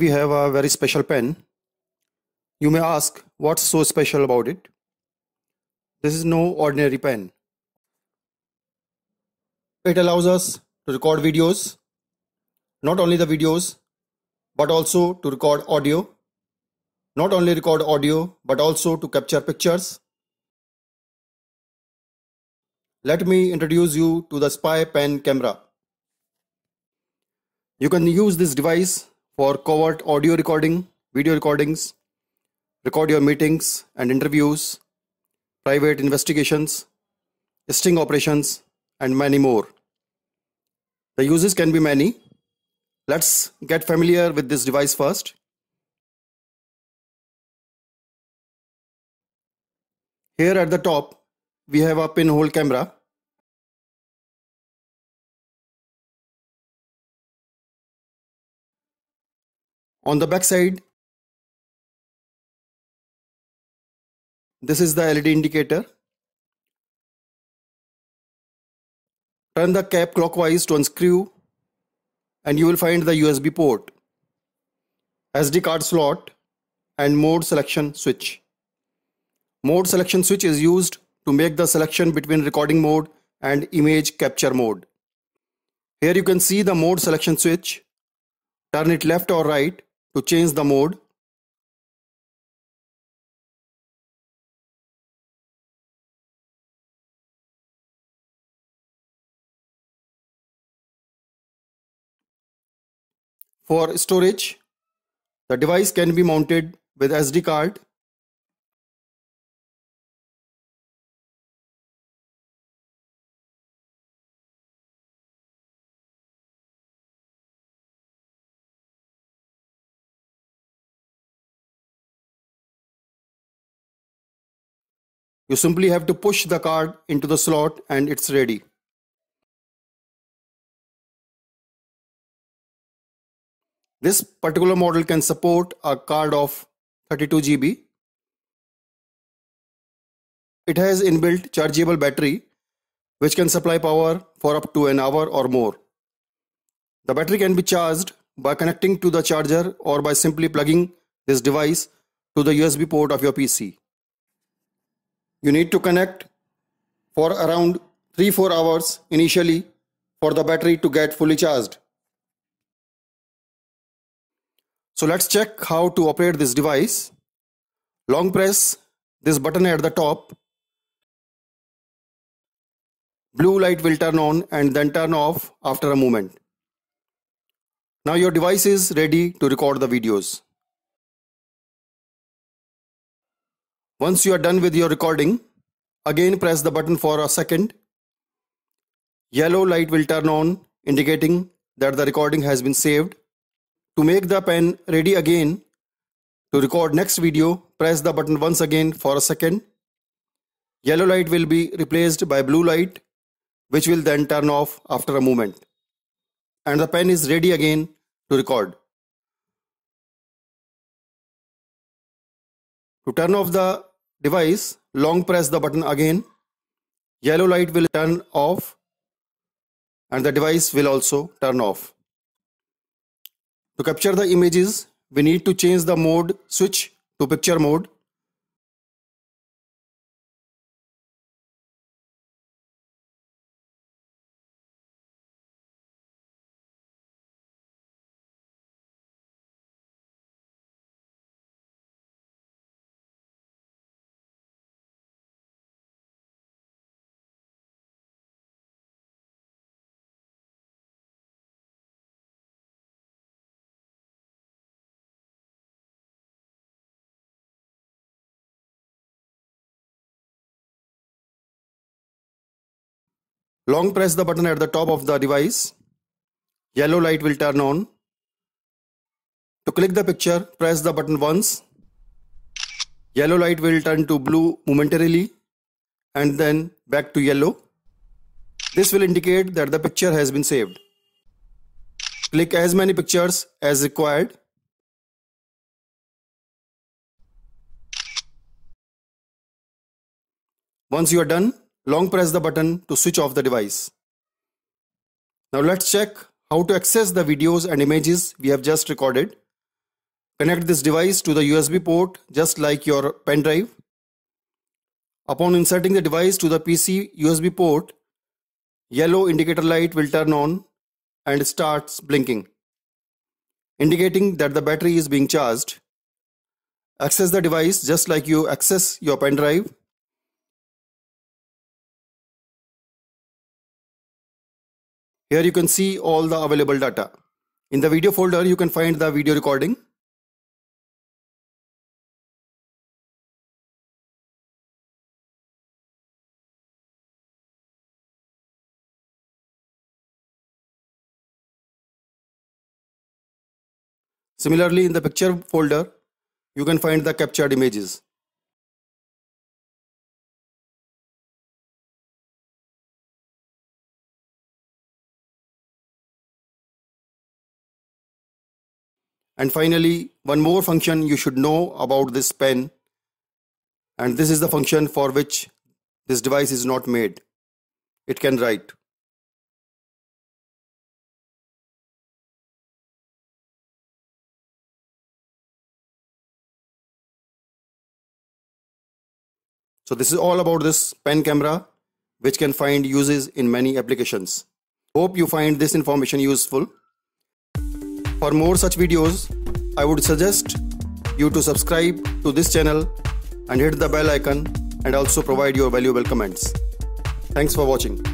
here we have a very special pen. You may ask, what's so special about it? This is no ordinary pen. It allows us to record videos, not only the videos, but also to record audio. Not only record audio, but also to capture pictures. Let me introduce you to the Spy Pen camera. You can use this device for covert audio recording, video recordings, record your meetings and interviews, private investigations, sting operations, and many more. The uses can be many. Let's get familiar with this device first. Here at the top, we have a pinhole camera. On the back side, this is the LED indicator. Turn the cap clockwise to unscrew and you will find the USB port, SD card slot and mode selection switch. Mode selection switch is used to make the selection between recording mode and image capture mode. Here you can see the mode selection switch. Turn it left or right to change the mode For storage, the device can be mounted with SD card You simply have to push the card into the slot and it's ready. This particular model can support a card of 32 GB. It has inbuilt chargeable battery which can supply power for up to an hour or more. The battery can be charged by connecting to the charger or by simply plugging this device to the USB port of your PC. You need to connect for around 3-4 hours initially for the battery to get fully charged. So let's check how to operate this device. Long press this button at the top. Blue light will turn on and then turn off after a moment. Now your device is ready to record the videos. Once you are done with your recording, again press the button for a second. Yellow light will turn on indicating that the recording has been saved. To make the pen ready again to record next video, press the button once again for a second. Yellow light will be replaced by blue light which will then turn off after a moment. And the pen is ready again to record. To turn off the device, long press the button again. Yellow light will turn off and the device will also turn off. To capture the images, we need to change the mode switch to picture mode. Long press the button at the top of the device. Yellow light will turn on. To click the picture, press the button once. Yellow light will turn to blue momentarily and then back to yellow. This will indicate that the picture has been saved. Click as many pictures as required. Once you are done, long press the button to switch off the device. Now let's check how to access the videos and images we have just recorded. Connect this device to the USB port just like your pen drive. Upon inserting the device to the PC USB port, yellow indicator light will turn on and starts blinking, indicating that the battery is being charged. Access the device just like you access your pen drive Here you can see all the available data. In the video folder, you can find the video recording. Similarly, in the picture folder, you can find the captured images. And finally, one more function you should know about this pen. And this is the function for which this device is not made. It can write. So this is all about this pen camera which can find uses in many applications. Hope you find this information useful. For more such videos, I would suggest you to subscribe to this channel and hit the bell icon and also provide your valuable comments. Thanks for watching.